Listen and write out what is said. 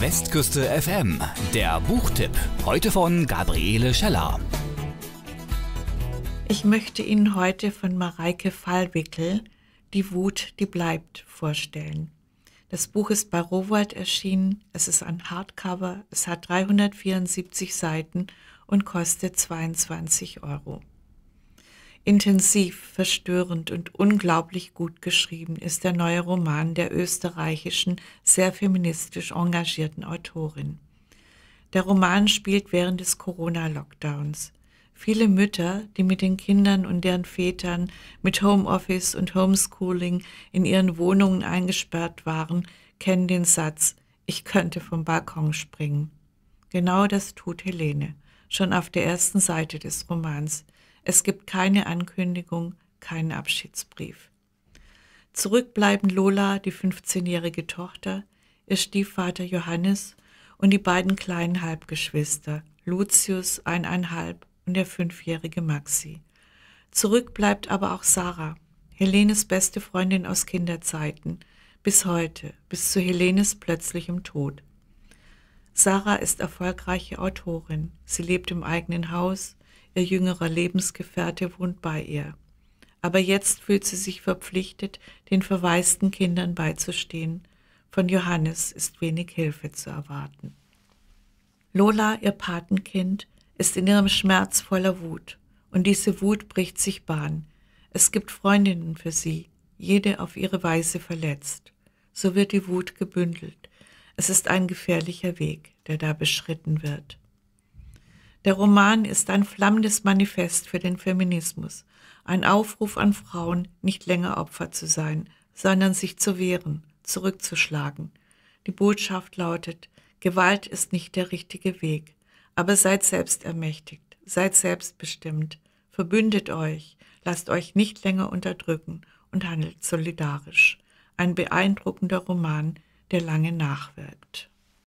Westküste FM, der Buchtipp. Heute von Gabriele Scheller. Ich möchte Ihnen heute von Mareike Fallwickel Die Wut, die bleibt vorstellen. Das Buch ist bei Rowald erschienen. Es ist ein Hardcover. Es hat 374 Seiten und kostet 22 Euro. Intensiv, verstörend und unglaublich gut geschrieben ist der neue Roman der österreichischen, sehr feministisch engagierten Autorin. Der Roman spielt während des Corona-Lockdowns. Viele Mütter, die mit den Kindern und deren Vätern mit Homeoffice und Homeschooling in ihren Wohnungen eingesperrt waren, kennen den Satz, ich könnte vom Balkon springen. Genau das tut Helene, schon auf der ersten Seite des Romans. Es gibt keine Ankündigung, keinen Abschiedsbrief. Zurückbleiben Lola, die 15-jährige Tochter, ihr Stiefvater Johannes und die beiden kleinen Halbgeschwister, Lucius eineinhalb und der fünfjährige Maxi. Zurück bleibt aber auch Sarah, Helenes beste Freundin aus Kinderzeiten, bis heute, bis zu Helenes plötzlichem Tod. Sarah ist erfolgreiche Autorin. Sie lebt im eigenen Haus, ihr jüngerer Lebensgefährte wohnt bei ihr. Aber jetzt fühlt sie sich verpflichtet, den verwaisten Kindern beizustehen. Von Johannes ist wenig Hilfe zu erwarten. Lola, ihr Patenkind, ist in ihrem Schmerz voller Wut, und diese Wut bricht sich Bahn. Es gibt Freundinnen für sie, jede auf ihre Weise verletzt. So wird die Wut gebündelt. Es ist ein gefährlicher Weg, der da beschritten wird. Der Roman ist ein flammendes Manifest für den Feminismus, ein Aufruf an Frauen, nicht länger Opfer zu sein, sondern sich zu wehren, zurückzuschlagen. Die Botschaft lautet, Gewalt ist nicht der richtige Weg, aber seid selbst ermächtigt, seid selbstbestimmt, verbündet euch, lasst euch nicht länger unterdrücken und handelt solidarisch. Ein beeindruckender Roman, der lange nachwirkt.